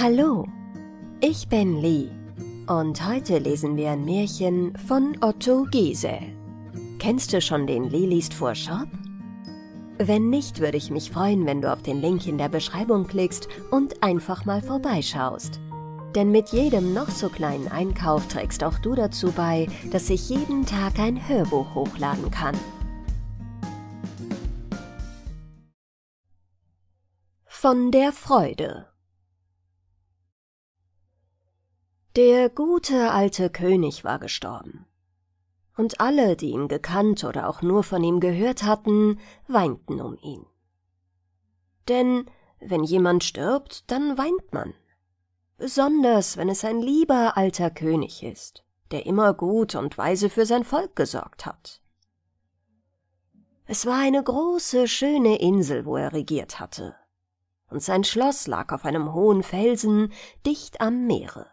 Hallo, ich bin Lee und heute lesen wir ein Märchen von Otto Giese. Kennst du schon den Lee liest vor Shop? Wenn nicht, würde ich mich freuen, wenn du auf den Link in der Beschreibung klickst und einfach mal vorbeischaust. Denn mit jedem noch so kleinen Einkauf trägst auch du dazu bei, dass ich jeden Tag ein Hörbuch hochladen kann. Von der Freude Der gute alte König war gestorben. Und alle, die ihn gekannt oder auch nur von ihm gehört hatten, weinten um ihn. Denn wenn jemand stirbt, dann weint man. Besonders, wenn es ein lieber alter König ist, der immer gut und weise für sein Volk gesorgt hat. Es war eine große, schöne Insel, wo er regiert hatte. Und sein Schloss lag auf einem hohen Felsen dicht am Meere.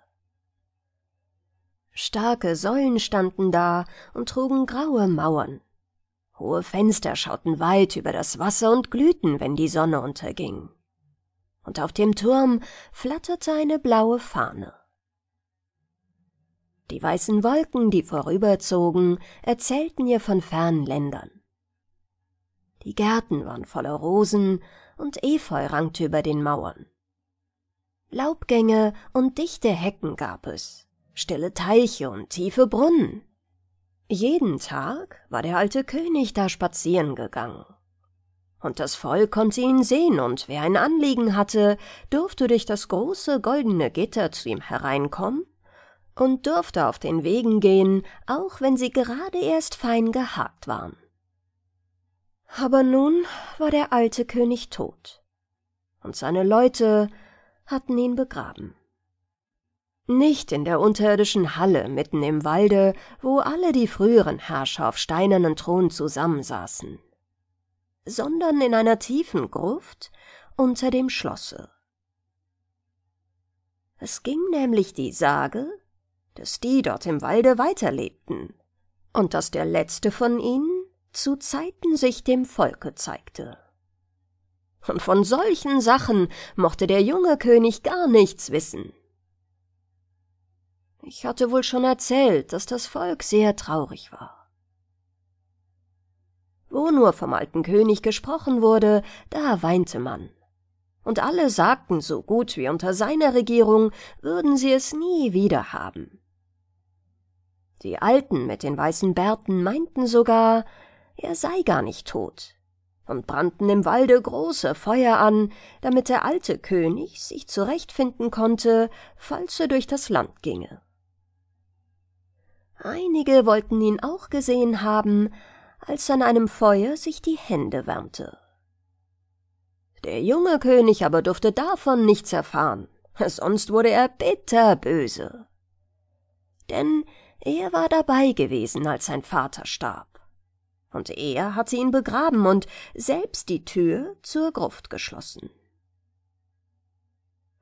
Starke Säulen standen da und trugen graue Mauern. Hohe Fenster schauten weit über das Wasser und glühten, wenn die Sonne unterging. Und auf dem Turm flatterte eine blaue Fahne. Die weißen Wolken, die vorüberzogen, erzählten ihr von fernen Ländern. Die Gärten waren voller Rosen und Efeu rankte über den Mauern. Laubgänge und dichte Hecken gab es stille Teiche und tiefe Brunnen. Jeden Tag war der alte König da spazieren gegangen. Und das Volk konnte ihn sehen, und wer ein Anliegen hatte, durfte durch das große goldene Gitter zu ihm hereinkommen und durfte auf den Wegen gehen, auch wenn sie gerade erst fein gehakt waren. Aber nun war der alte König tot, und seine Leute hatten ihn begraben. Nicht in der unterirdischen Halle mitten im Walde, wo alle die früheren Herrscher auf steinernen Thronen zusammensaßen, sondern in einer tiefen Gruft unter dem Schlosse. Es ging nämlich die Sage, dass die dort im Walde weiterlebten und dass der letzte von ihnen zu Zeiten sich dem Volke zeigte. Und von solchen Sachen mochte der junge König gar nichts wissen. Ich hatte wohl schon erzählt, dass das Volk sehr traurig war. Wo nur vom alten König gesprochen wurde, da weinte man. Und alle sagten, so gut wie unter seiner Regierung würden sie es nie wieder haben. Die Alten mit den weißen Bärten meinten sogar, er sei gar nicht tot, und brannten im Walde große Feuer an, damit der alte König sich zurechtfinden konnte, falls er durch das Land ginge. Einige wollten ihn auch gesehen haben, als an einem Feuer sich die Hände wärmte. Der junge König aber durfte davon nichts erfahren, sonst wurde er bitterböse. Denn er war dabei gewesen, als sein Vater starb. Und er hatte ihn begraben und selbst die Tür zur Gruft geschlossen.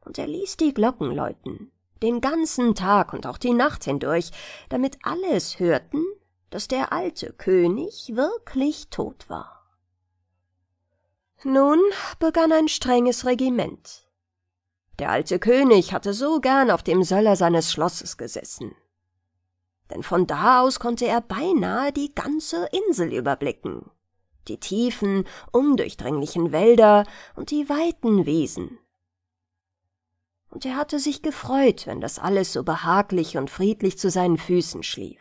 Und er ließ die Glocken läuten den ganzen Tag und auch die Nacht hindurch, damit alle es hörten, dass der alte König wirklich tot war. Nun begann ein strenges Regiment. Der alte König hatte so gern auf dem Söller seines Schlosses gesessen. Denn von da aus konnte er beinahe die ganze Insel überblicken, die tiefen, undurchdringlichen Wälder und die weiten Wiesen und er hatte sich gefreut, wenn das alles so behaglich und friedlich zu seinen Füßen schlief.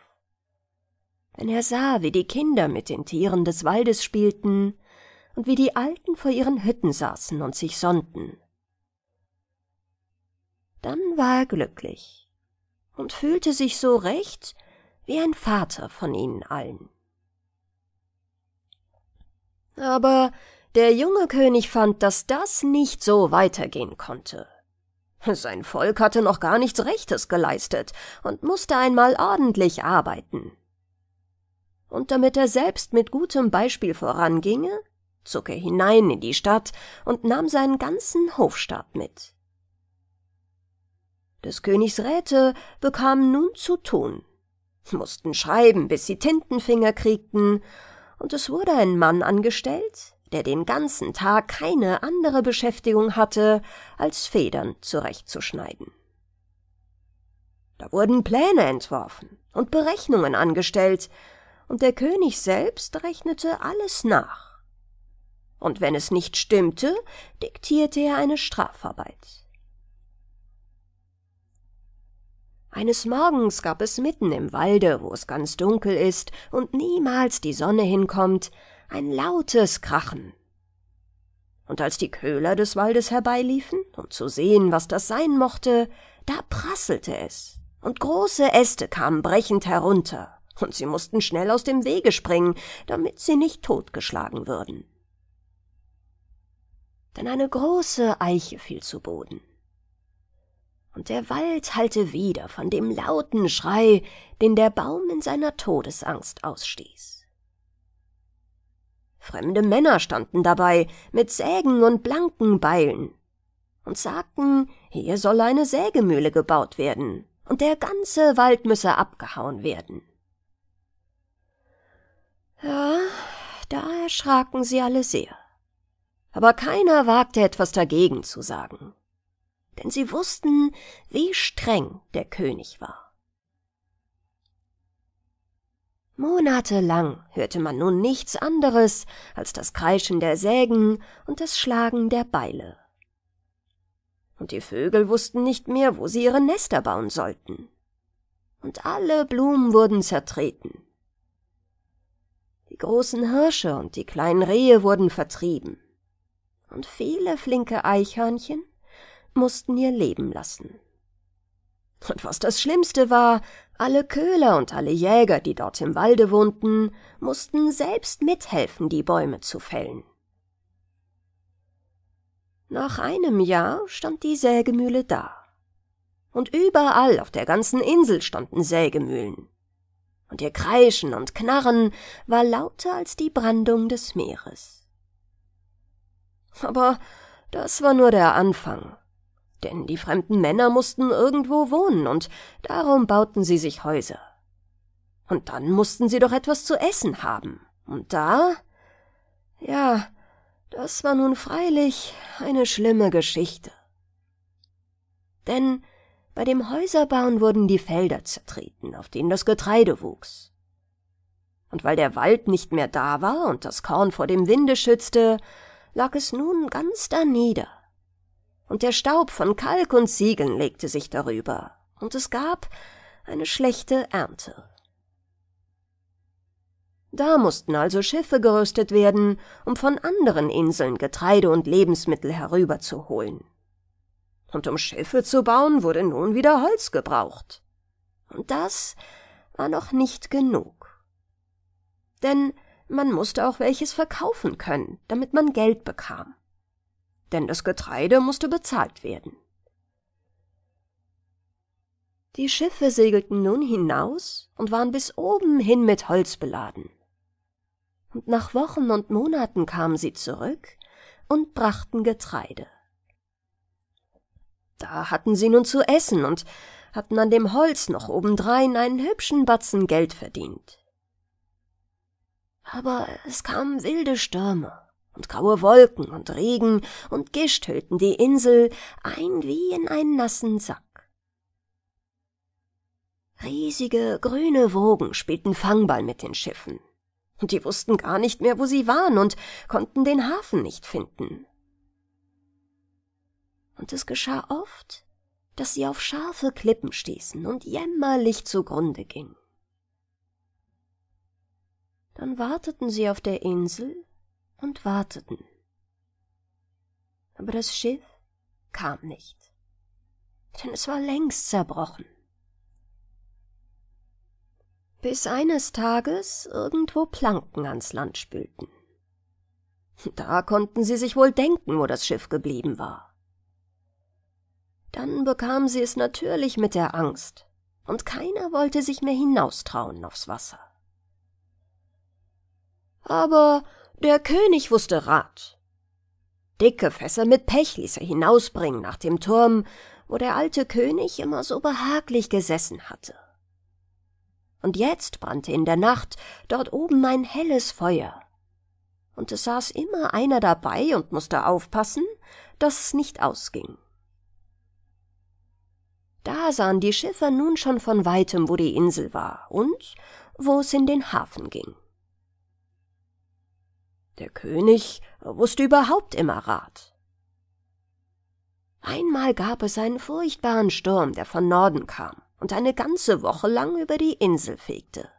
Wenn er sah, wie die Kinder mit den Tieren des Waldes spielten und wie die Alten vor ihren Hütten saßen und sich sonnten. Dann war er glücklich und fühlte sich so recht wie ein Vater von ihnen allen. Aber der junge König fand, dass das nicht so weitergehen konnte. Sein Volk hatte noch gar nichts Rechtes geleistet und musste einmal ordentlich arbeiten. Und damit er selbst mit gutem Beispiel voranginge, zog er hinein in die Stadt und nahm seinen ganzen Hofstaat mit. Des Königs Räte bekamen nun zu tun, mussten schreiben, bis sie Tintenfinger kriegten, und es wurde ein Mann angestellt, der den ganzen Tag keine andere Beschäftigung hatte, als Federn zurechtzuschneiden. Da wurden Pläne entworfen und Berechnungen angestellt, und der König selbst rechnete alles nach. Und wenn es nicht stimmte, diktierte er eine Strafarbeit. Eines Morgens gab es mitten im Walde, wo es ganz dunkel ist und niemals die Sonne hinkommt, ein lautes Krachen. Und als die Köhler des Waldes herbeiliefen, um zu sehen, was das sein mochte, da prasselte es, und große Äste kamen brechend herunter, und sie mussten schnell aus dem Wege springen, damit sie nicht totgeschlagen würden. Denn eine große Eiche fiel zu Boden. Und der Wald hallte wieder von dem lauten Schrei, den der Baum in seiner Todesangst ausstieß. Fremde Männer standen dabei, mit Sägen und blanken Beilen, und sagten, hier soll eine Sägemühle gebaut werden, und der ganze Wald müsse abgehauen werden. Ja, da erschraken sie alle sehr. Aber keiner wagte etwas dagegen zu sagen, denn sie wussten, wie streng der König war. Monatelang hörte man nun nichts anderes als das Kreischen der Sägen und das Schlagen der Beile. Und die Vögel wussten nicht mehr, wo sie ihre Nester bauen sollten. Und alle Blumen wurden zertreten. Die großen Hirsche und die kleinen Rehe wurden vertrieben. Und viele flinke Eichhörnchen mussten ihr Leben lassen. Und was das Schlimmste war, alle Köhler und alle Jäger, die dort im Walde wohnten, mussten selbst mithelfen, die Bäume zu fällen. Nach einem Jahr stand die Sägemühle da. Und überall auf der ganzen Insel standen Sägemühlen. Und ihr Kreischen und Knarren war lauter als die Brandung des Meeres. Aber das war nur der Anfang denn die fremden Männer mussten irgendwo wohnen, und darum bauten sie sich Häuser. Und dann mussten sie doch etwas zu essen haben. Und da? Ja, das war nun freilich eine schlimme Geschichte. Denn bei dem Häuserbauen wurden die Felder zertreten, auf denen das Getreide wuchs. Und weil der Wald nicht mehr da war und das Korn vor dem Winde schützte, lag es nun ganz danieder und der Staub von Kalk und Ziegeln legte sich darüber, und es gab eine schlechte Ernte. Da mussten also Schiffe gerüstet werden, um von anderen Inseln Getreide und Lebensmittel herüberzuholen. Und um Schiffe zu bauen, wurde nun wieder Holz gebraucht. Und das war noch nicht genug. Denn man musste auch welches verkaufen können, damit man Geld bekam denn das Getreide musste bezahlt werden. Die Schiffe segelten nun hinaus und waren bis oben hin mit Holz beladen. Und nach Wochen und Monaten kamen sie zurück und brachten Getreide. Da hatten sie nun zu essen und hatten an dem Holz noch obendrein einen hübschen Batzen Geld verdient. Aber es kamen wilde Stürme und graue Wolken und Regen und Gischt hüllten die Insel ein wie in einen nassen Sack. Riesige grüne Wogen spielten Fangball mit den Schiffen, und die wussten gar nicht mehr, wo sie waren und konnten den Hafen nicht finden. Und es geschah oft, dass sie auf scharfe Klippen stießen und jämmerlich zugrunde gingen. Dann warteten sie auf der Insel, und warteten. Aber das Schiff kam nicht, denn es war längst zerbrochen. Bis eines Tages irgendwo Planken ans Land spülten. Da konnten sie sich wohl denken, wo das Schiff geblieben war. Dann bekamen sie es natürlich mit der Angst, und keiner wollte sich mehr hinaustrauen aufs Wasser. Aber der König wusste Rat. Dicke Fässer mit Pech ließ er hinausbringen nach dem Turm, wo der alte König immer so behaglich gesessen hatte. Und jetzt brannte in der Nacht dort oben ein helles Feuer. Und es saß immer einer dabei und musste aufpassen, dass es nicht ausging. Da sahen die Schiffer nun schon von weitem, wo die Insel war und wo es in den Hafen ging. Der König wusste überhaupt immer Rat. Einmal gab es einen furchtbaren Sturm, der von Norden kam und eine ganze Woche lang über die Insel fegte.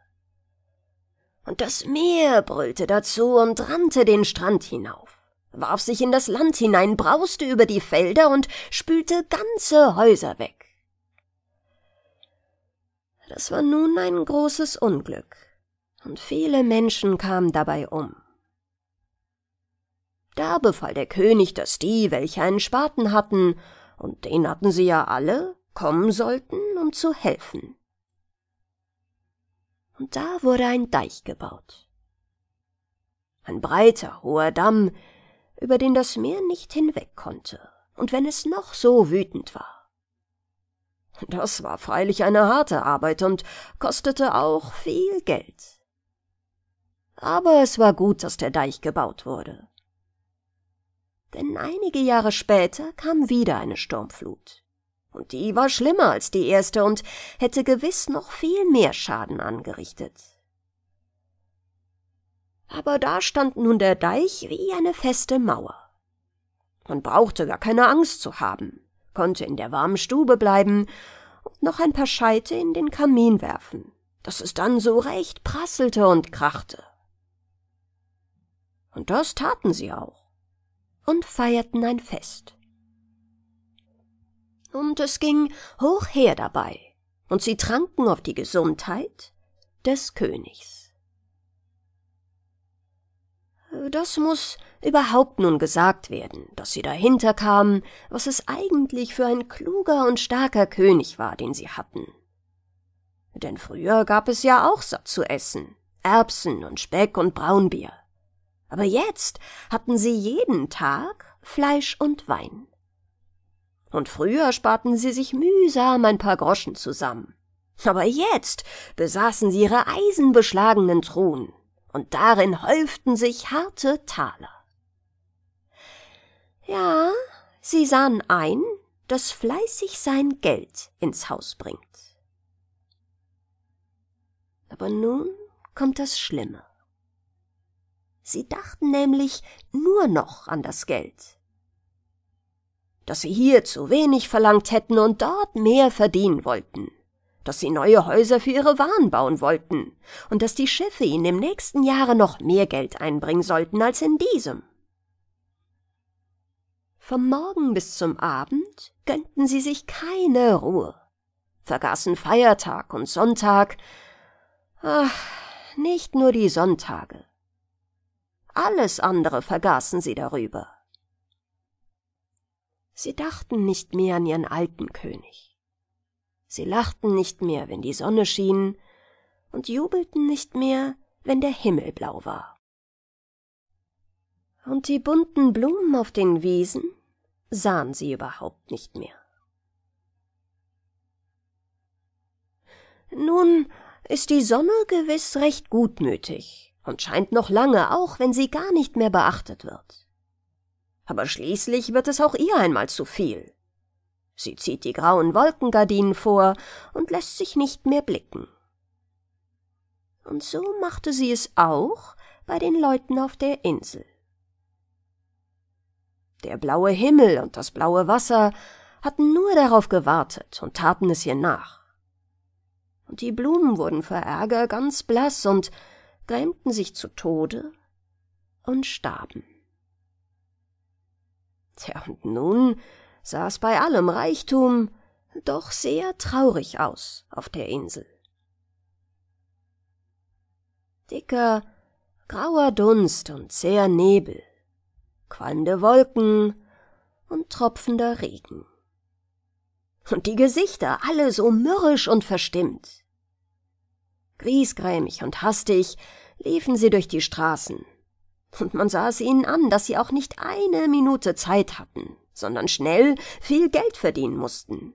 Und das Meer brüllte dazu und rannte den Strand hinauf, warf sich in das Land hinein, brauste über die Felder und spülte ganze Häuser weg. Das war nun ein großes Unglück, und viele Menschen kamen dabei um. Da befahl der König, dass die, welche einen Spaten hatten, und den hatten sie ja alle, kommen sollten, um zu helfen. Und da wurde ein Deich gebaut. Ein breiter, hoher Damm, über den das Meer nicht hinweg konnte, und wenn es noch so wütend war. Das war freilich eine harte Arbeit und kostete auch viel Geld. Aber es war gut, dass der Deich gebaut wurde. Denn einige Jahre später kam wieder eine Sturmflut. Und die war schlimmer als die erste und hätte gewiss noch viel mehr Schaden angerichtet. Aber da stand nun der Deich wie eine feste Mauer. Man brauchte gar keine Angst zu haben, konnte in der warmen Stube bleiben und noch ein paar Scheite in den Kamin werfen, dass es dann so recht prasselte und krachte. Und das taten sie auch und feierten ein Fest. Und es ging hoch her dabei, und sie tranken auf die Gesundheit des Königs. Das muss überhaupt nun gesagt werden, dass sie dahinter kamen, was es eigentlich für ein kluger und starker König war, den sie hatten. Denn früher gab es ja auch satt zu essen, Erbsen und Speck und Braunbier aber jetzt hatten sie jeden Tag Fleisch und Wein. Und früher sparten sie sich mühsam ein paar Groschen zusammen. Aber jetzt besaßen sie ihre eisenbeschlagenen Truhen, und darin häuften sich harte Taler. Ja, sie sahen ein, dass fleißig sein Geld ins Haus bringt. Aber nun kommt das Schlimme. Sie dachten nämlich nur noch an das Geld. Dass sie hier zu wenig verlangt hätten und dort mehr verdienen wollten. Dass sie neue Häuser für ihre Waren bauen wollten. Und dass die Schiffe ihnen im nächsten Jahre noch mehr Geld einbringen sollten als in diesem. Vom Morgen bis zum Abend gönnten sie sich keine Ruhe, vergaßen Feiertag und Sonntag. Ach, nicht nur die Sonntage. Alles andere vergaßen sie darüber. Sie dachten nicht mehr an ihren alten König. Sie lachten nicht mehr, wenn die Sonne schien, und jubelten nicht mehr, wenn der Himmel blau war. Und die bunten Blumen auf den Wiesen sahen sie überhaupt nicht mehr. Nun ist die Sonne gewiss recht gutmütig, und scheint noch lange, auch wenn sie gar nicht mehr beachtet wird. Aber schließlich wird es auch ihr einmal zu viel. Sie zieht die grauen Wolkengardinen vor und lässt sich nicht mehr blicken. Und so machte sie es auch bei den Leuten auf der Insel. Der blaue Himmel und das blaue Wasser hatten nur darauf gewartet und taten es ihr nach. Und die Blumen wurden vor Ärger ganz blass und grämten sich zu Tode und starben. Tja, und nun sah es bei allem Reichtum doch sehr traurig aus auf der Insel. Dicker, grauer Dunst und zäher Nebel, qualmende Wolken und tropfender Regen. Und die Gesichter alle so mürrisch und verstimmt. Griesgrämig und hastig liefen sie durch die Straßen. Und man sah es ihnen an, dass sie auch nicht eine Minute Zeit hatten, sondern schnell viel Geld verdienen mussten.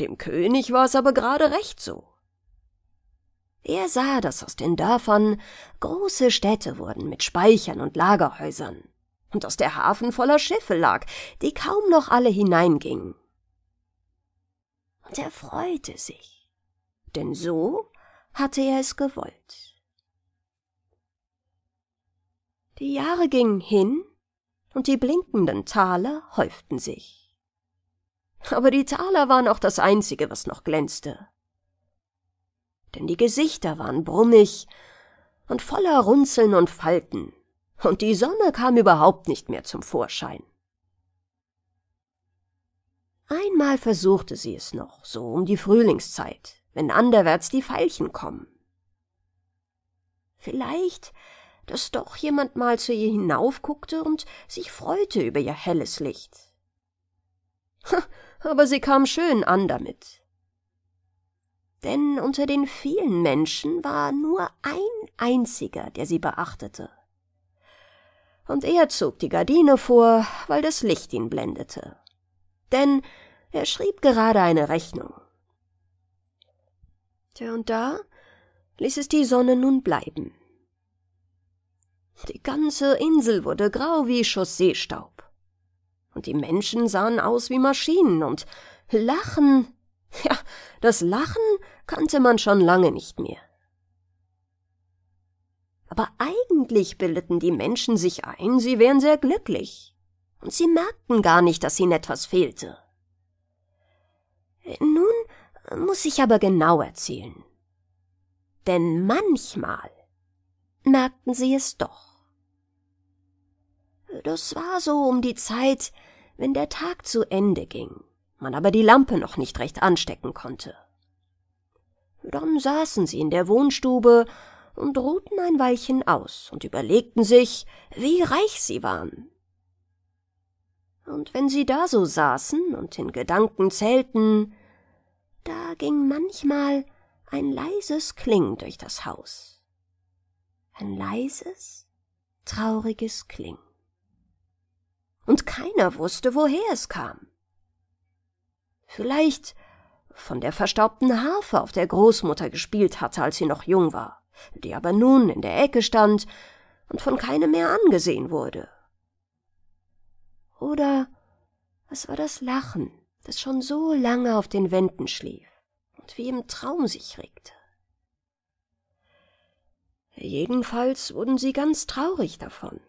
Dem König war es aber gerade recht so. Er sah, dass aus den Dörfern große Städte wurden mit Speichern und Lagerhäusern und dass der Hafen voller Schiffe lag, die kaum noch alle hineingingen. Und er freute sich denn so hatte er es gewollt. Die Jahre gingen hin und die blinkenden Taler häuften sich. Aber die Taler waren auch das Einzige, was noch glänzte. Denn die Gesichter waren brummig und voller Runzeln und Falten, und die Sonne kam überhaupt nicht mehr zum Vorschein. Einmal versuchte sie es noch, so um die Frühlingszeit wenn anderwärts die Veilchen kommen. Vielleicht, dass doch jemand mal zu ihr hinaufguckte und sich freute über ihr helles Licht. Aber sie kam schön an damit. Denn unter den vielen Menschen war nur ein einziger, der sie beachtete. Und er zog die Gardine vor, weil das Licht ihn blendete. Denn er schrieb gerade eine Rechnung. Tja, und da ließ es die Sonne nun bleiben. Die ganze Insel wurde grau wie Chausseestaub. Und die Menschen sahen aus wie Maschinen und Lachen. Ja, das Lachen kannte man schon lange nicht mehr. Aber eigentlich bildeten die Menschen sich ein, sie wären sehr glücklich. Und sie merkten gar nicht, dass ihnen etwas fehlte. Nun muss ich aber genau erzählen. Denn manchmal merkten sie es doch. Das war so um die Zeit, wenn der Tag zu Ende ging, man aber die Lampe noch nicht recht anstecken konnte. Dann saßen sie in der Wohnstube und ruhten ein Weilchen aus und überlegten sich, wie reich sie waren. Und wenn sie da so saßen und in Gedanken zählten, da ging manchmal ein leises Kling durch das Haus. Ein leises, trauriges Kling. Und keiner wusste, woher es kam. Vielleicht von der verstaubten Harfe, auf der Großmutter gespielt hatte, als sie noch jung war, die aber nun in der Ecke stand und von keinem mehr angesehen wurde. Oder es war das Lachen das schon so lange auf den Wänden schlief und wie im Traum sich regte. Jedenfalls wurden sie ganz traurig davon.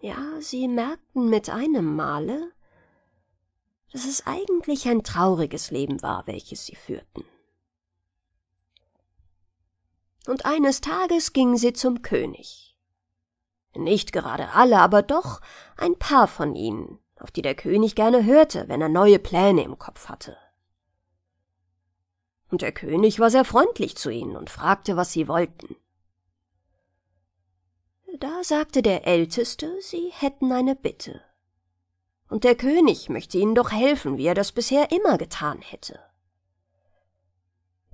Ja, sie merkten mit einem Male, dass es eigentlich ein trauriges Leben war, welches sie führten. Und eines Tages gingen sie zum König. Nicht gerade alle, aber doch ein paar von ihnen, auf die der König gerne hörte, wenn er neue Pläne im Kopf hatte. Und der König war sehr freundlich zu ihnen und fragte, was sie wollten. Da sagte der Älteste, sie hätten eine Bitte. Und der König möchte ihnen doch helfen, wie er das bisher immer getan hätte.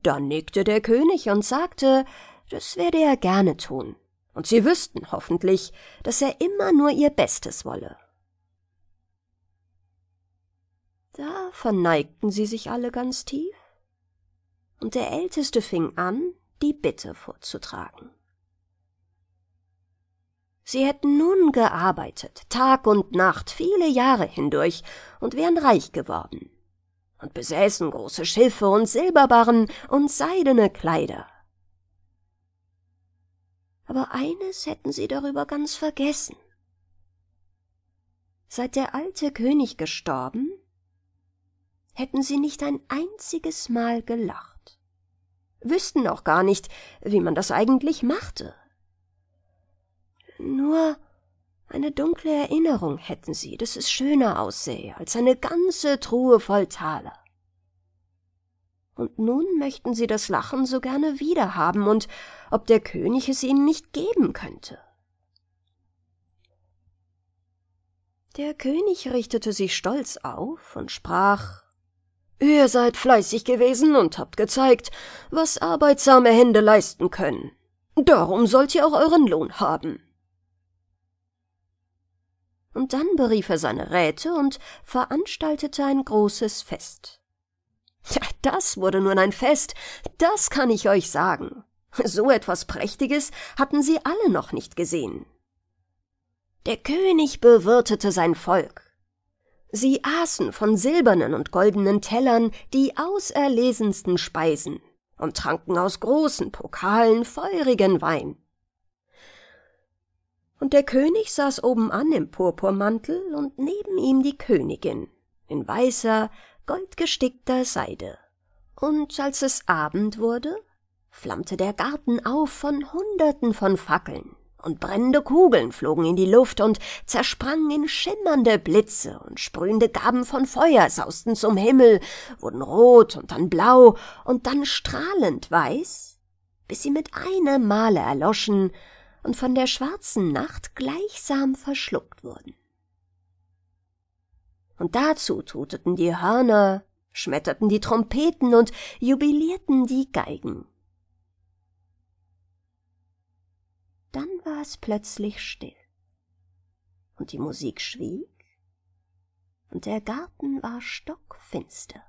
Dann nickte der König und sagte, das werde er gerne tun, und sie wüssten hoffentlich, dass er immer nur ihr Bestes wolle. Da verneigten sie sich alle ganz tief, und der Älteste fing an, die Bitte vorzutragen. Sie hätten nun gearbeitet, Tag und Nacht, viele Jahre hindurch, und wären reich geworden, und besäßen große Schiffe und Silberbarren und seidene Kleider. Aber eines hätten sie darüber ganz vergessen. Seit der alte König gestorben, hätten sie nicht ein einziges Mal gelacht, wüssten auch gar nicht, wie man das eigentlich machte. Nur eine dunkle Erinnerung hätten sie, dass es schöner aussähe als eine ganze Truhe voll Taler. Und nun möchten sie das Lachen so gerne wiederhaben und ob der König es ihnen nicht geben könnte. Der König richtete sich stolz auf und sprach Ihr seid fleißig gewesen und habt gezeigt, was arbeitsame Hände leisten können. Darum sollt ihr auch euren Lohn haben. Und dann berief er seine Räte und veranstaltete ein großes Fest. Ja, das wurde nun ein Fest, das kann ich euch sagen. So etwas Prächtiges hatten sie alle noch nicht gesehen. Der König bewirtete sein Volk, Sie aßen von silbernen und goldenen Tellern die auserlesensten Speisen und tranken aus großen Pokalen feurigen Wein. Und der König saß obenan im Purpurmantel und neben ihm die Königin in weißer, goldgestickter Seide. Und als es Abend wurde, flammte der Garten auf von Hunderten von Fackeln und brennende Kugeln flogen in die Luft und zersprangen in schimmernde Blitze und sprühende Gaben von Feuer sausten zum Himmel, wurden rot und dann blau und dann strahlend weiß, bis sie mit einem Male erloschen und von der schwarzen Nacht gleichsam verschluckt wurden. Und dazu tuteten die Hörner, schmetterten die Trompeten und jubilierten die Geigen. Dann war es plötzlich still, und die Musik schwieg, und der Garten war stockfinster.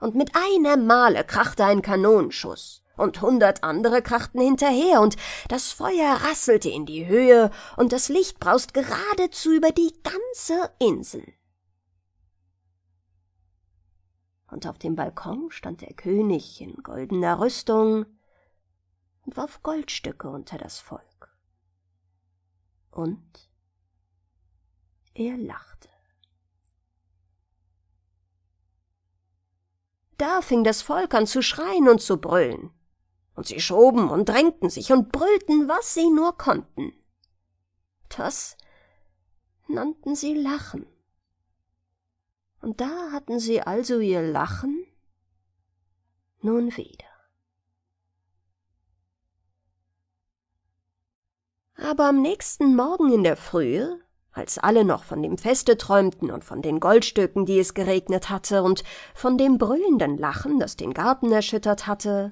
Und mit einem Male krachte ein Kanonenschuss, und hundert andere krachten hinterher, und das Feuer rasselte in die Höhe, und das Licht braust geradezu über die ganze Insel. Und auf dem Balkon stand der König in goldener Rüstung, und warf Goldstücke unter das Volk. Und er lachte. Da fing das Volk an zu schreien und zu brüllen, und sie schoben und drängten sich und brüllten, was sie nur konnten. Das nannten sie Lachen. Und da hatten sie also ihr Lachen nun wieder. Aber am nächsten Morgen in der Frühe, als alle noch von dem Feste träumten und von den Goldstücken, die es geregnet hatte, und von dem brüllenden Lachen, das den Garten erschüttert hatte,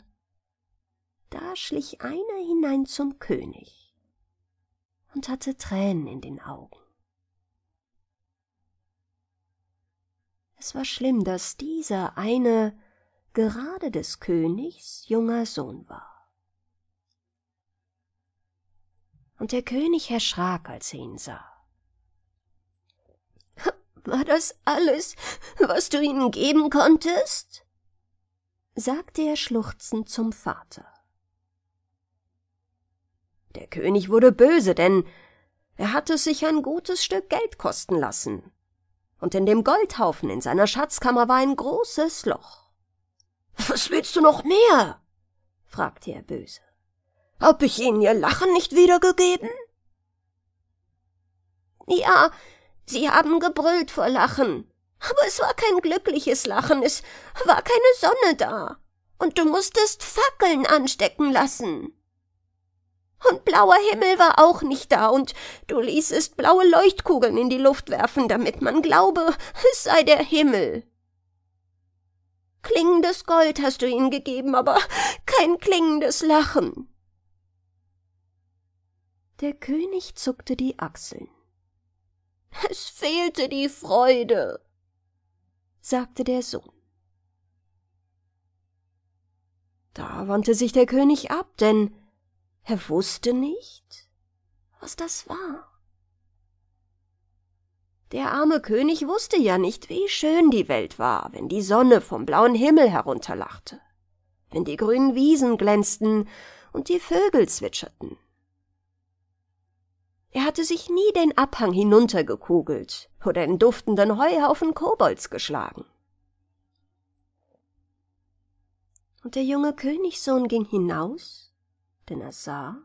da schlich einer hinein zum König und hatte Tränen in den Augen. Es war schlimm, dass dieser eine gerade des Königs junger Sohn war. und der König erschrak, als er ihn sah. War das alles, was du ihnen geben konntest? sagte er schluchzend zum Vater. Der König wurde böse, denn er hatte sich ein gutes Stück Geld kosten lassen, und in dem Goldhaufen in seiner Schatzkammer war ein großes Loch. Was willst du noch mehr? fragte er böse. Hab ich Ihnen Ihr Lachen nicht wiedergegeben? Ja, Sie haben gebrüllt vor Lachen. Aber es war kein glückliches Lachen, es war keine Sonne da. Und du musstest Fackeln anstecken lassen. Und blauer Himmel war auch nicht da, und du ließest blaue Leuchtkugeln in die Luft werfen, damit man glaube, es sei der Himmel. Klingendes Gold hast du ihnen gegeben, aber kein klingendes Lachen. Der König zuckte die Achseln. Es fehlte die Freude, sagte der Sohn. Da wandte sich der König ab, denn er wusste nicht, was das war. Der arme König wusste ja nicht, wie schön die Welt war, wenn die Sonne vom blauen Himmel herunterlachte, wenn die grünen Wiesen glänzten und die Vögel zwitscherten er hatte sich nie den Abhang hinuntergekugelt oder in duftenden Heuhaufen Kobolds geschlagen. Und der junge Königssohn ging hinaus, denn er sah,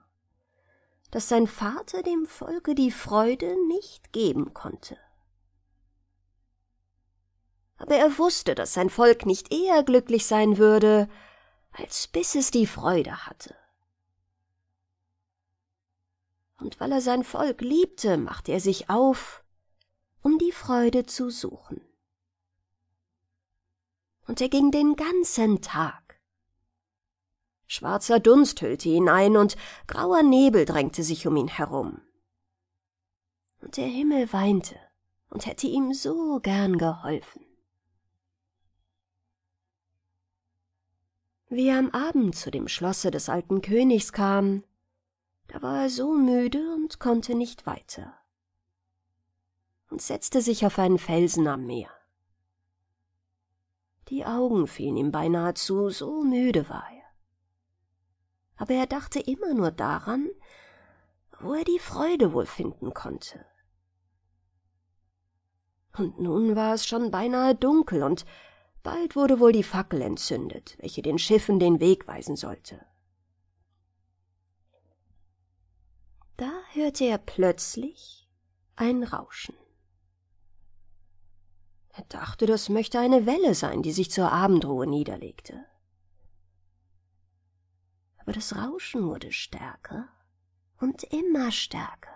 dass sein Vater dem Volke die Freude nicht geben konnte. Aber er wusste, dass sein Volk nicht eher glücklich sein würde, als bis es die Freude hatte und weil er sein Volk liebte, machte er sich auf, um die Freude zu suchen. Und er ging den ganzen Tag. Schwarzer Dunst hüllte ihn ein und grauer Nebel drängte sich um ihn herum. Und der Himmel weinte und hätte ihm so gern geholfen. Wie er am Abend zu dem Schlosse des alten Königs kam, da war er so müde und konnte nicht weiter und setzte sich auf einen Felsen am Meer. Die Augen fielen ihm beinahe zu, so müde war er. Aber er dachte immer nur daran, wo er die Freude wohl finden konnte. Und nun war es schon beinahe dunkel, und bald wurde wohl die Fackel entzündet, welche den Schiffen den Weg weisen sollte. Da hörte er plötzlich ein Rauschen. Er dachte, das möchte eine Welle sein, die sich zur Abendruhe niederlegte. Aber das Rauschen wurde stärker und immer stärker.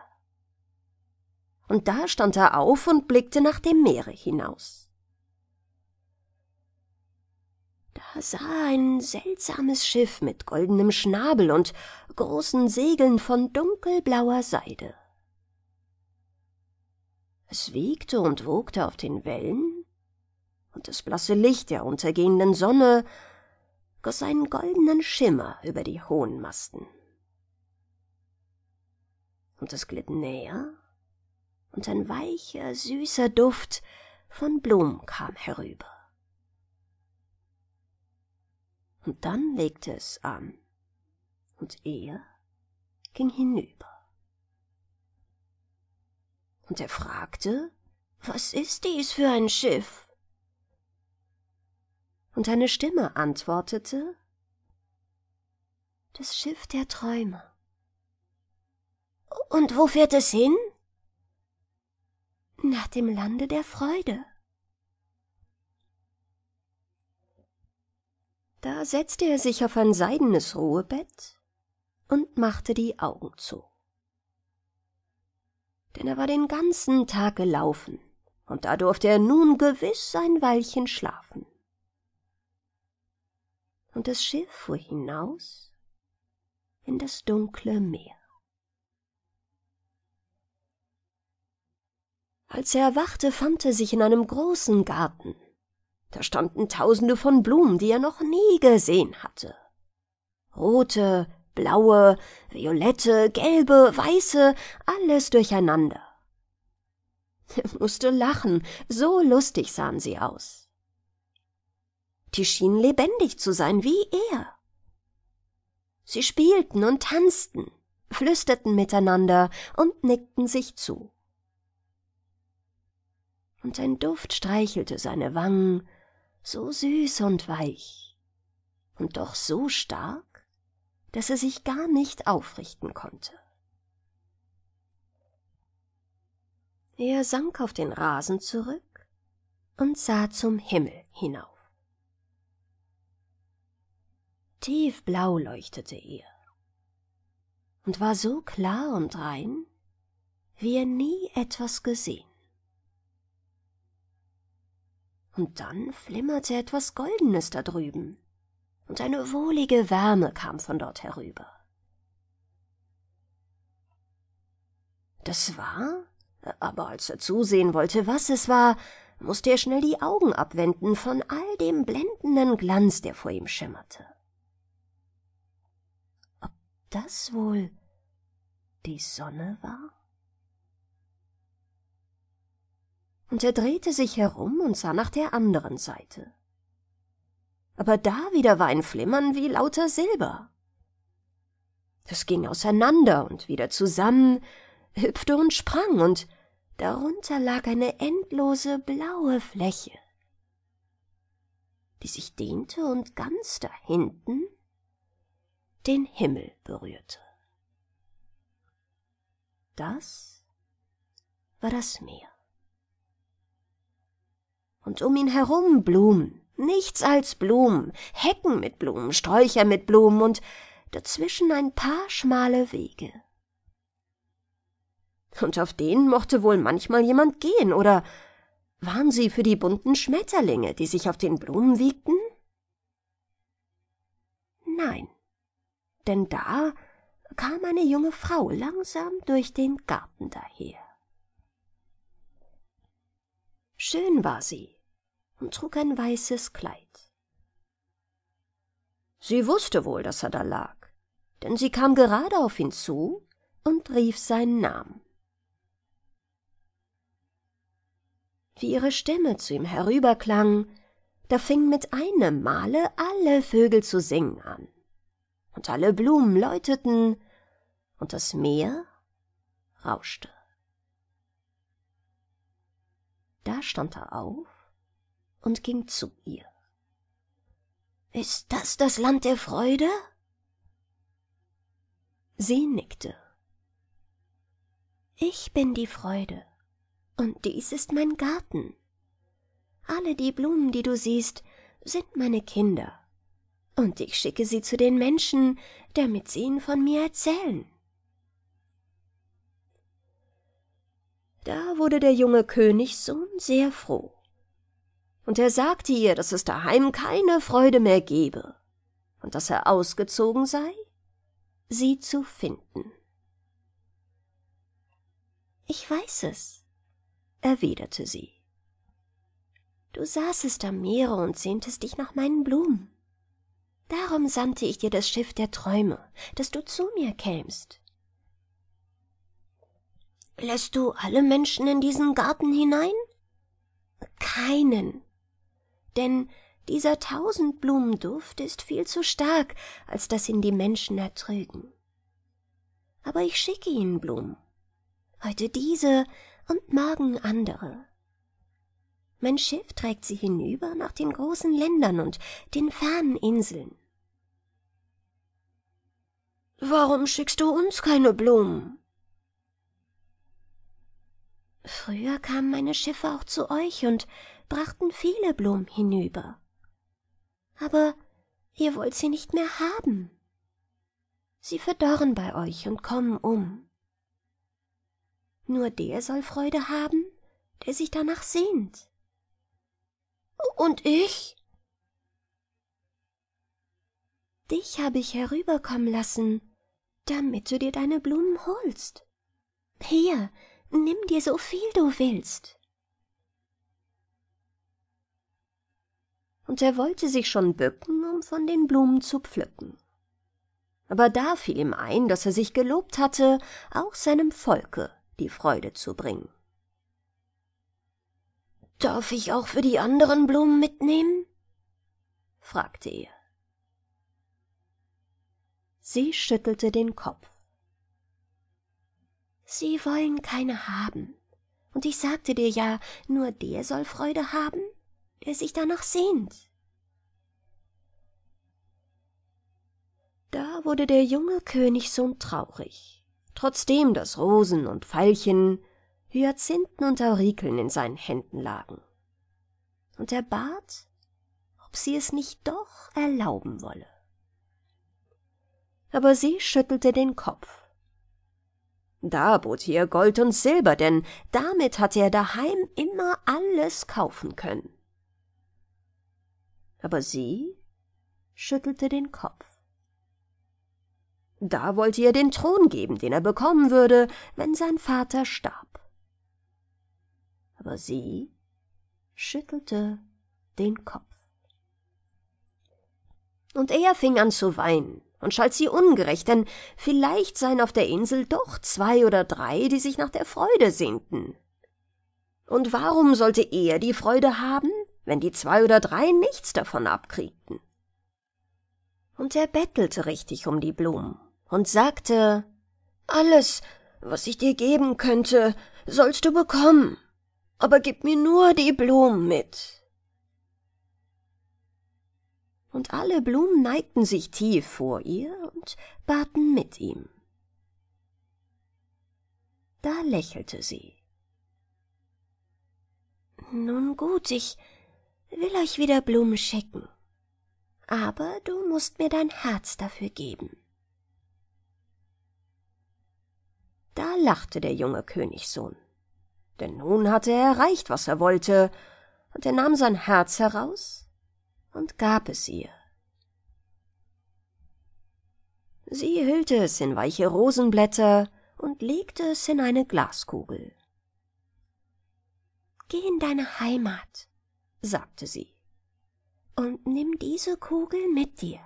Und da stand er auf und blickte nach dem Meere hinaus. da sah ein seltsames Schiff mit goldenem Schnabel und großen Segeln von dunkelblauer Seide. Es wiegte und wogte auf den Wellen, und das blasse Licht der untergehenden Sonne goss einen goldenen Schimmer über die hohen Masten. Und es glitt näher, und ein weicher, süßer Duft von Blumen kam herüber. und dann legte es an, und er ging hinüber. Und er fragte, was ist dies für ein Schiff? Und eine Stimme antwortete, das Schiff der Träume. Und wo fährt es hin? Nach dem Lande der Freude. Da setzte er sich auf ein seidenes Ruhebett und machte die Augen zu. Denn er war den ganzen Tag gelaufen, und da durfte er nun gewiss ein Weilchen schlafen. Und das Schiff fuhr hinaus in das dunkle Meer. Als er erwachte, fand er sich in einem großen Garten, da standen tausende von Blumen, die er noch nie gesehen hatte. Rote, blaue, violette, gelbe, weiße, alles durcheinander. Er musste lachen, so lustig sahen sie aus. Die schienen lebendig zu sein wie er. Sie spielten und tanzten, flüsterten miteinander und nickten sich zu. Und ein Duft streichelte seine Wangen so süß und weich und doch so stark, dass er sich gar nicht aufrichten konnte. Er sank auf den Rasen zurück und sah zum Himmel hinauf. Tiefblau leuchtete er und war so klar und rein, wie er nie etwas gesehen und dann flimmerte etwas Goldenes da drüben, und eine wohlige Wärme kam von dort herüber. Das war, aber als er zusehen wollte, was es war, musste er schnell die Augen abwenden von all dem blendenden Glanz, der vor ihm schimmerte. Ob das wohl die Sonne war? und er drehte sich herum und sah nach der anderen Seite. Aber da wieder war ein Flimmern wie lauter Silber. Es ging auseinander und wieder zusammen, hüpfte und sprang, und darunter lag eine endlose blaue Fläche, die sich dehnte und ganz da hinten den Himmel berührte. Das war das Meer und um ihn herum Blumen, nichts als Blumen, Hecken mit Blumen, Sträucher mit Blumen und dazwischen ein paar schmale Wege. Und auf denen mochte wohl manchmal jemand gehen, oder waren sie für die bunten Schmetterlinge, die sich auf den Blumen wiegten? Nein, denn da kam eine junge Frau langsam durch den Garten daher. Schön war sie, und trug ein weißes Kleid. Sie wusste wohl, dass er da lag, denn sie kam gerade auf ihn zu und rief seinen Namen. Wie ihre Stimme zu ihm herüberklang, da fingen mit einem Male alle Vögel zu singen an, und alle Blumen läuteten, und das Meer rauschte. Da stand er auf und ging zu ihr. Ist das das Land der Freude? Sie nickte. Ich bin die Freude, und dies ist mein Garten. Alle die Blumen, die du siehst, sind meine Kinder, und ich schicke sie zu den Menschen, damit sie ihnen von mir erzählen. Da wurde der junge Königssohn sehr froh und er sagte ihr, dass es daheim keine Freude mehr gebe und dass er ausgezogen sei, sie zu finden. Ich weiß es, erwiderte sie. Du saßest am Meere und sehntest dich nach meinen Blumen. Darum sandte ich dir das Schiff der Träume, dass du zu mir kämst. Lässt du alle Menschen in diesen Garten hinein? Keinen, denn dieser Tausendblumenduft ist viel zu stark, als dass ihn die Menschen ertrügen. Aber ich schicke Ihnen Blumen. Heute diese und morgen andere. Mein Schiff trägt sie hinüber nach den großen Ländern und den fernen Inseln. Warum schickst du uns keine Blumen? Früher kamen meine Schiffe auch zu euch und brachten viele Blumen hinüber. Aber ihr wollt sie nicht mehr haben. Sie verdorren bei euch und kommen um. Nur der soll Freude haben, der sich danach sehnt. Und ich? Dich habe ich herüberkommen lassen, damit du dir deine Blumen holst. Hier, nimm dir so viel du willst. und er wollte sich schon bücken, um von den Blumen zu pflücken. Aber da fiel ihm ein, dass er sich gelobt hatte, auch seinem Volke die Freude zu bringen. Darf ich auch für die anderen Blumen mitnehmen? fragte er. Sie schüttelte den Kopf. Sie wollen keine haben. Und ich sagte dir ja, nur der soll Freude haben der sich danach sehnt. Da wurde der junge Königssohn traurig, trotzdem dass Rosen und Veilchen, Hyazinthen und Aurikeln in seinen Händen lagen. Und er bat, ob sie es nicht doch erlauben wolle. Aber sie schüttelte den Kopf. Da bot ihr Gold und Silber, denn damit hatte er daheim immer alles kaufen können aber sie schüttelte den Kopf. Da wollte er den Thron geben, den er bekommen würde, wenn sein Vater starb. Aber sie schüttelte den Kopf. Und er fing an zu weinen und schalt sie ungerecht, denn vielleicht seien auf der Insel doch zwei oder drei, die sich nach der Freude sehnten. Und warum sollte er die Freude haben wenn die zwei oder drei nichts davon abkriegten. Und er bettelte richtig um die Blumen und sagte, alles, was ich dir geben könnte, sollst du bekommen, aber gib mir nur die Blumen mit. Und alle Blumen neigten sich tief vor ihr und baten mit ihm. Da lächelte sie. Nun gut, ich will euch wieder Blumen schicken. Aber du musst mir dein Herz dafür geben. Da lachte der junge Königssohn, denn nun hatte er erreicht, was er wollte, und er nahm sein Herz heraus und gab es ihr. Sie hüllte es in weiche Rosenblätter und legte es in eine Glaskugel. Geh in deine Heimat, sagte sie, und nimm diese Kugel mit dir.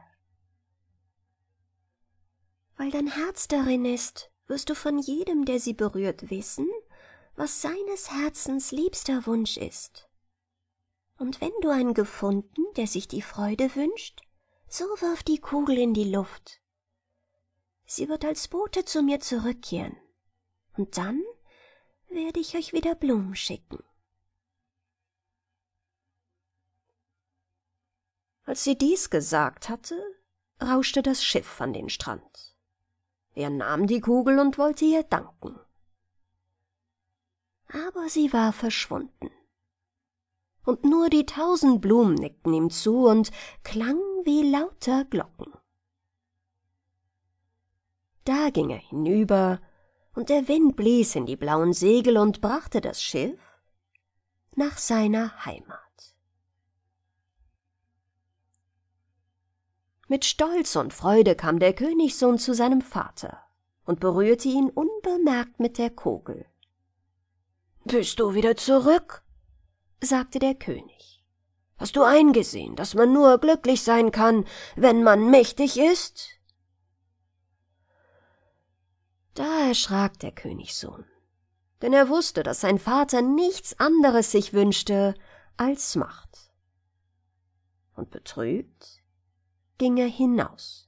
Weil dein Herz darin ist, wirst du von jedem, der sie berührt, wissen, was seines Herzens liebster Wunsch ist. Und wenn du einen gefunden, der sich die Freude wünscht, so wirf die Kugel in die Luft. Sie wird als Bote zu mir zurückkehren, und dann werde ich euch wieder Blumen schicken. Als sie dies gesagt hatte, rauschte das Schiff an den Strand. Er nahm die Kugel und wollte ihr danken. Aber sie war verschwunden. Und nur die tausend Blumen nickten ihm zu und klangen wie lauter Glocken. Da ging er hinüber, und der Wind blies in die blauen Segel und brachte das Schiff nach seiner Heimat. Mit Stolz und Freude kam der Königssohn zu seinem Vater und berührte ihn unbemerkt mit der Kugel. Bist du wieder zurück? sagte der König. Hast du eingesehen, dass man nur glücklich sein kann, wenn man mächtig ist? Da erschrak der Königssohn, denn er wusste, dass sein Vater nichts anderes sich wünschte als Macht. Und betrübt ging er hinaus.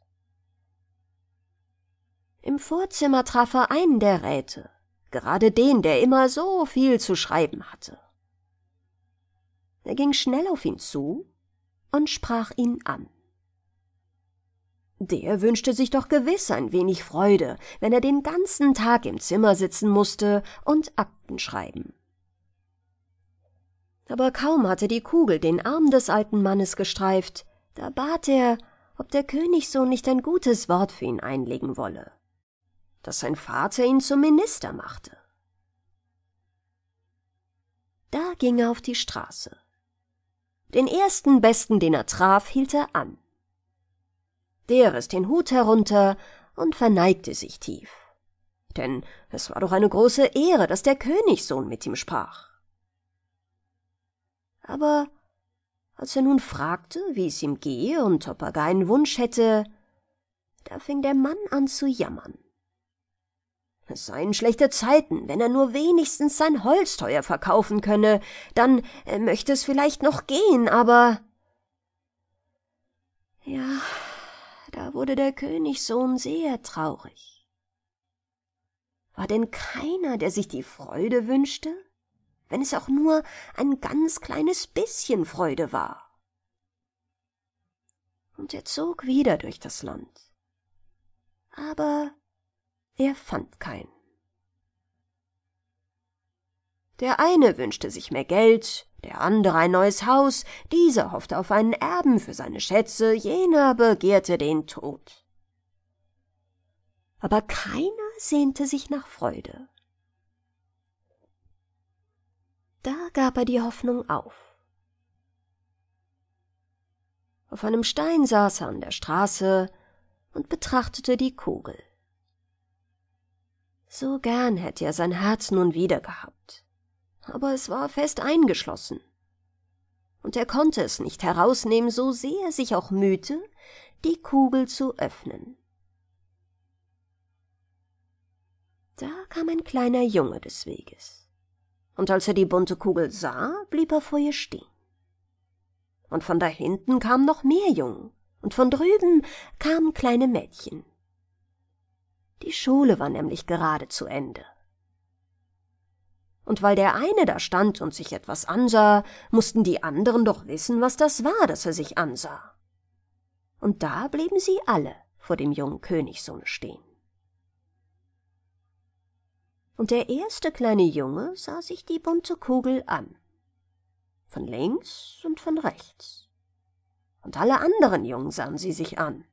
Im Vorzimmer traf er einen der Räte, gerade den, der immer so viel zu schreiben hatte. Er ging schnell auf ihn zu und sprach ihn an. Der wünschte sich doch gewiss ein wenig Freude, wenn er den ganzen Tag im Zimmer sitzen musste und Akten schreiben. Aber kaum hatte die Kugel den Arm des alten Mannes gestreift, da bat er, ob der Königssohn nicht ein gutes Wort für ihn einlegen wolle, dass sein Vater ihn zum Minister machte. Da ging er auf die Straße. Den ersten Besten, den er traf, hielt er an. Der riss den Hut herunter und verneigte sich tief. Denn es war doch eine große Ehre, dass der Königssohn mit ihm sprach. Aber als er nun fragte, wie es ihm gehe und ob er gar einen Wunsch hätte, da fing der Mann an zu jammern. Es seien schlechte Zeiten, wenn er nur wenigstens sein Holz teuer verkaufen könne, dann äh, möchte es vielleicht noch gehen, aber. Ja, da wurde der Königssohn sehr traurig. War denn keiner, der sich die Freude wünschte? wenn es auch nur ein ganz kleines bisschen Freude war. Und er zog wieder durch das Land. Aber er fand keinen. Der eine wünschte sich mehr Geld, der andere ein neues Haus, dieser hoffte auf einen Erben für seine Schätze, jener begehrte den Tod. Aber keiner sehnte sich nach Freude. Da gab er die Hoffnung auf. Auf einem Stein saß er an der Straße und betrachtete die Kugel. So gern hätte er sein Herz nun wieder gehabt, aber es war fest eingeschlossen. Und er konnte es nicht herausnehmen, so sehr er sich auch mühte, die Kugel zu öffnen. Da kam ein kleiner Junge des Weges und als er die bunte Kugel sah, blieb er vor ihr stehen. Und von da hinten kamen noch mehr Jungen, und von drüben kamen kleine Mädchen. Die Schule war nämlich gerade zu Ende. Und weil der eine da stand und sich etwas ansah, mussten die anderen doch wissen, was das war, das er sich ansah. Und da blieben sie alle vor dem jungen Königssohn stehen und der erste kleine Junge sah sich die bunte Kugel an. Von links und von rechts. Und alle anderen Jungen sahen sie sich an.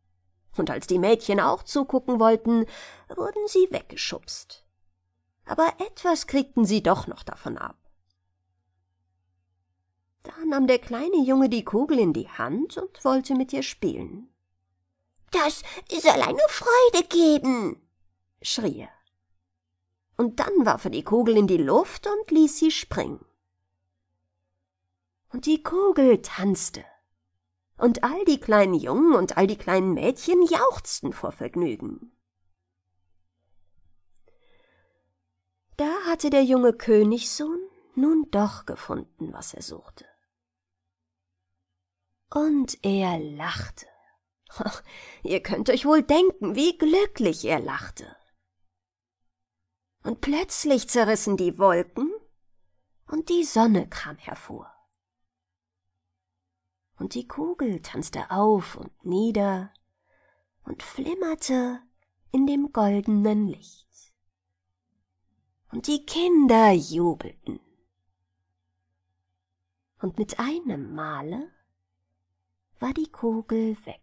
Und als die Mädchen auch zugucken wollten, wurden sie weggeschubst. Aber etwas kriegten sie doch noch davon ab. Da nahm der kleine Junge die Kugel in die Hand und wollte mit ihr spielen. Das soll eine Freude geben, schrie er und dann warf er die Kugel in die Luft und ließ sie springen. Und die Kugel tanzte. Und all die kleinen Jungen und all die kleinen Mädchen jauchzten vor Vergnügen. Da hatte der junge Königssohn nun doch gefunden, was er suchte. Und er lachte. Ihr könnt euch wohl denken, wie glücklich er lachte und plötzlich zerrissen die Wolken und die Sonne kam hervor. Und die Kugel tanzte auf und nieder und flimmerte in dem goldenen Licht. Und die Kinder jubelten. Und mit einem Male war die Kugel weg.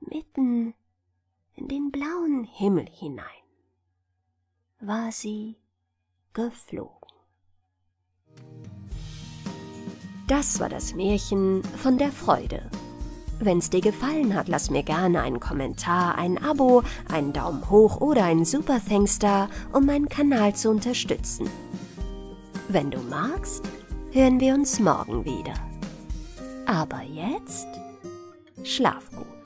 Mitten in den blauen Himmel hinein war sie geflogen. Das war das Märchen von der Freude. Wenn's dir gefallen hat, lass mir gerne einen Kommentar, ein Abo, einen Daumen hoch oder einen Super Thanks da, um meinen Kanal zu unterstützen. Wenn du magst, hören wir uns morgen wieder. Aber jetzt schlaf gut.